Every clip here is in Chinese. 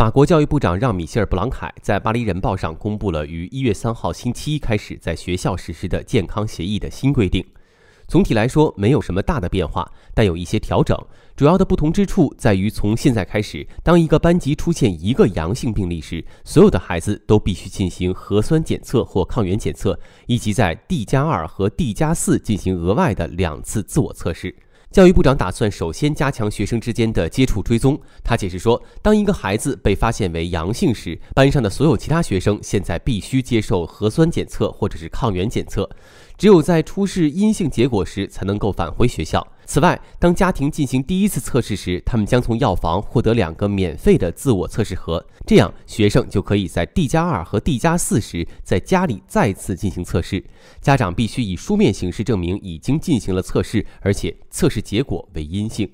法国教育部长让·米歇尔·布朗凯在《巴黎人报》上公布了于一月三号星期一开始在学校实施的健康协议的新规定。总体来说，没有什么大的变化，但有一些调整。主要的不同之处在于，从现在开始，当一个班级出现一个阳性病例时，所有的孩子都必须进行核酸检测或抗原检测，以及在 D 加二和 D 加四进行额外的两次自我测试。教育部长打算首先加强学生之间的接触追踪。他解释说，当一个孩子被发现为阳性时，班上的所有其他学生现在必须接受核酸检测或者是抗原检测，只有在出示阴性结果时才能够返回学校。此外，当家庭进行第一次测试时，他们将从药房获得两个免费的自我测试盒，这样学生就可以在 D 加二和 D 加四时在家里再次进行测试。家长必须以书面形式证明已经进行了测试，而且测试结果为阴性。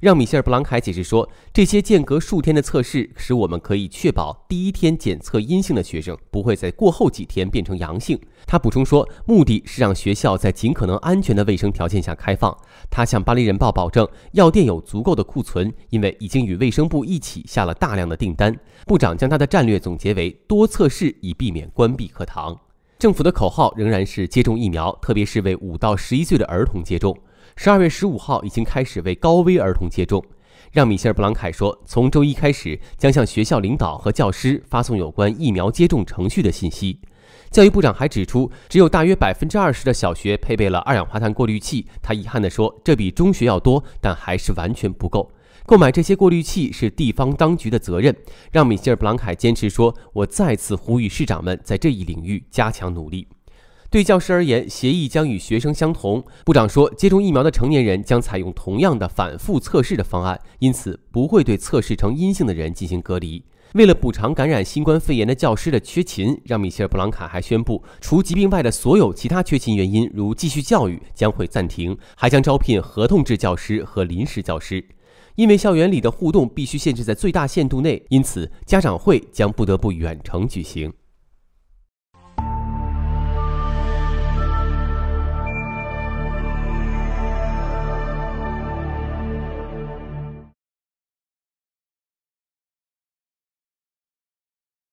让米歇尔·布朗凯解释说，这些间隔数天的测试使我们可以确保第一天检测阴性的学生不会在过后几天变成阳性。他补充说，目的是让学校在尽可能安全的卫生条件下开放。他向《巴黎人报》保证，药店有足够的库存，因为已经与卫生部一起下了大量的订单。部长将他的战略总结为多测试，以避免关闭课堂。政府的口号仍然是接种疫苗，特别是为五到十一岁的儿童接种。十二月十五号已经开始为高危儿童接种。让米歇尔·布朗凯说，从周一开始将向学校领导和教师发送有关疫苗接种程序的信息。教育部长还指出，只有大约百分之二十的小学配备了二氧化碳过滤器。他遗憾地说，这比中学要多，但还是完全不够。购买这些过滤器是地方当局的责任。让米歇尔·布朗凯坚持说：“我再次呼吁市长们在这一领域加强努力。”对教师而言，协议将与学生相同。部长说，接种疫苗的成年人将采用同样的反复测试的方案，因此不会对测试呈阴性的人进行隔离。为了补偿感染新冠肺炎的教师的缺勤，让米歇尔·布朗卡还宣布，除疾病外的所有其他缺勤原因，如继续教育，将会暂停，还将招聘合同制教师和临时教师。因为校园里的互动必须限制在最大限度内，因此家长会将不得不远程举行。